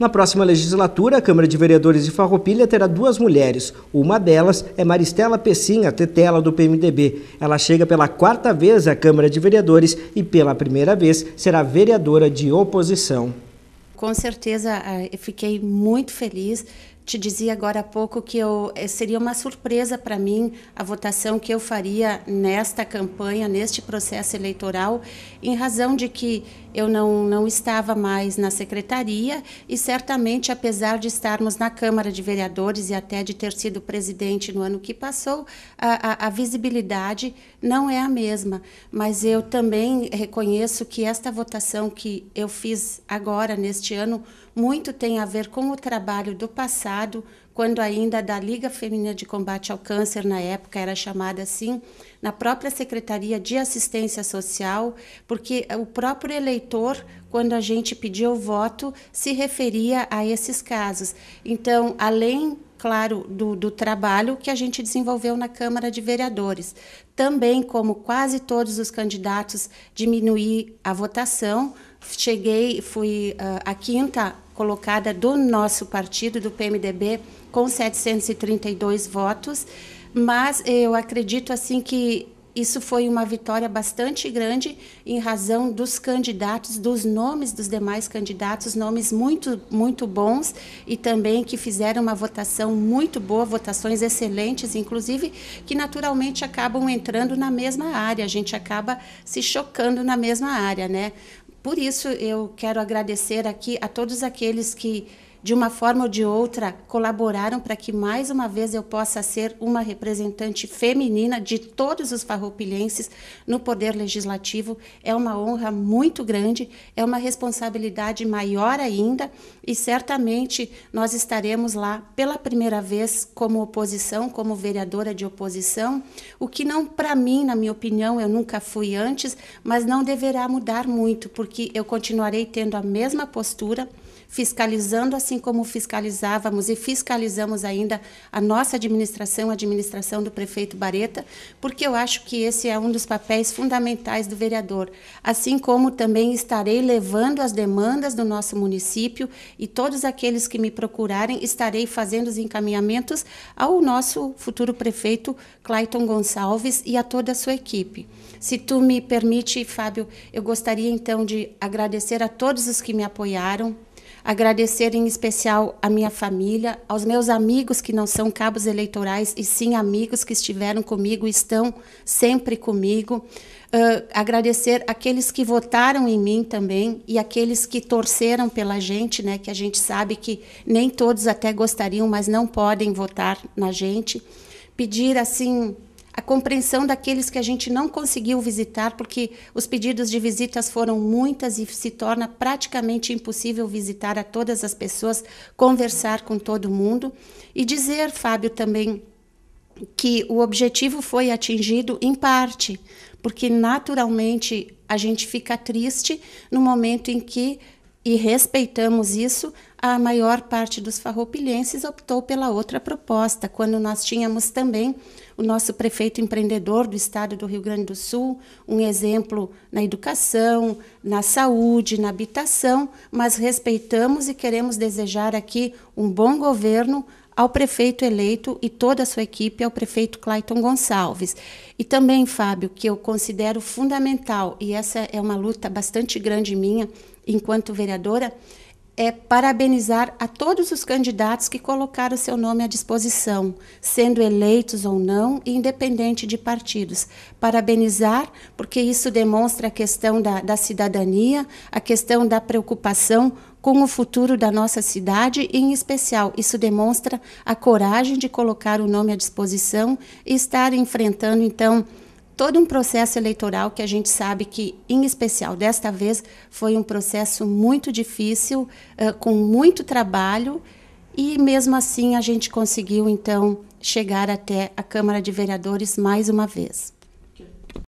Na próxima legislatura, a Câmara de Vereadores de Farroupilha terá duas mulheres. Uma delas é Maristela Pessinha, tetela do PMDB. Ela chega pela quarta vez à Câmara de Vereadores e pela primeira vez será vereadora de oposição. Com certeza, eu eh, fiquei muito feliz te dizia agora há pouco que eu, eh, seria uma surpresa para mim a votação que eu faria nesta campanha, neste processo eleitoral, em razão de que eu não, não estava mais na secretaria e certamente, apesar de estarmos na Câmara de Vereadores e até de ter sido presidente no ano que passou, a, a, a visibilidade não é a mesma. Mas eu também reconheço que esta votação que eu fiz agora, neste ano, muito tem a ver com o trabalho do passado passado, quando ainda da Liga Feminina de Combate ao Câncer, na época era chamada assim, na própria Secretaria de Assistência Social, porque o próprio eleitor, quando a gente pedia o voto, se referia a esses casos. Então, além claro, do, do trabalho que a gente desenvolveu na Câmara de Vereadores. Também, como quase todos os candidatos, diminuí a votação. Cheguei, fui uh, a quinta colocada do nosso partido, do PMDB, com 732 votos mas eu acredito assim que isso foi uma vitória bastante grande em razão dos candidatos, dos nomes dos demais candidatos, nomes muito, muito bons e também que fizeram uma votação muito boa, votações excelentes, inclusive, que naturalmente acabam entrando na mesma área, a gente acaba se chocando na mesma área, né? Por isso eu quero agradecer aqui a todos aqueles que de uma forma ou de outra, colaboraram para que mais uma vez eu possa ser uma representante feminina de todos os farroupilhenses no poder legislativo. É uma honra muito grande, é uma responsabilidade maior ainda e certamente nós estaremos lá pela primeira vez como oposição, como vereadora de oposição, o que não para mim, na minha opinião, eu nunca fui antes, mas não deverá mudar muito, porque eu continuarei tendo a mesma postura, fiscalizando a assim como fiscalizávamos e fiscalizamos ainda a nossa administração, a administração do prefeito Bareta, porque eu acho que esse é um dos papéis fundamentais do vereador. Assim como também estarei levando as demandas do nosso município e todos aqueles que me procurarem, estarei fazendo os encaminhamentos ao nosso futuro prefeito Clayton Gonçalves e a toda a sua equipe. Se tu me permite, Fábio, eu gostaria então de agradecer a todos os que me apoiaram, Agradecer em especial a minha família, aos meus amigos que não são cabos eleitorais, e sim amigos que estiveram comigo e estão sempre comigo. Uh, agradecer aqueles que votaram em mim também e aqueles que torceram pela gente, né, que a gente sabe que nem todos até gostariam, mas não podem votar na gente. Pedir assim a compreensão daqueles que a gente não conseguiu visitar, porque os pedidos de visitas foram muitas e se torna praticamente impossível visitar a todas as pessoas, conversar com todo mundo. E dizer, Fábio, também que o objetivo foi atingido em parte, porque naturalmente a gente fica triste no momento em que, e respeitamos isso, a maior parte dos farroupilhenses optou pela outra proposta, quando nós tínhamos também o nosso prefeito empreendedor do estado do Rio Grande do Sul, um exemplo na educação, na saúde, na habitação, mas respeitamos e queremos desejar aqui um bom governo ao prefeito eleito e toda a sua equipe, ao prefeito Clayton Gonçalves. E também, Fábio, que eu considero fundamental, e essa é uma luta bastante grande minha enquanto vereadora, é parabenizar a todos os candidatos que colocaram seu nome à disposição, sendo eleitos ou não, independente de partidos. Parabenizar, porque isso demonstra a questão da, da cidadania, a questão da preocupação com o futuro da nossa cidade e, em especial, isso demonstra a coragem de colocar o nome à disposição e estar enfrentando, então, todo um processo eleitoral que a gente sabe que, em especial desta vez, foi um processo muito difícil, uh, com muito trabalho, e mesmo assim a gente conseguiu, então, chegar até a Câmara de Vereadores mais uma vez.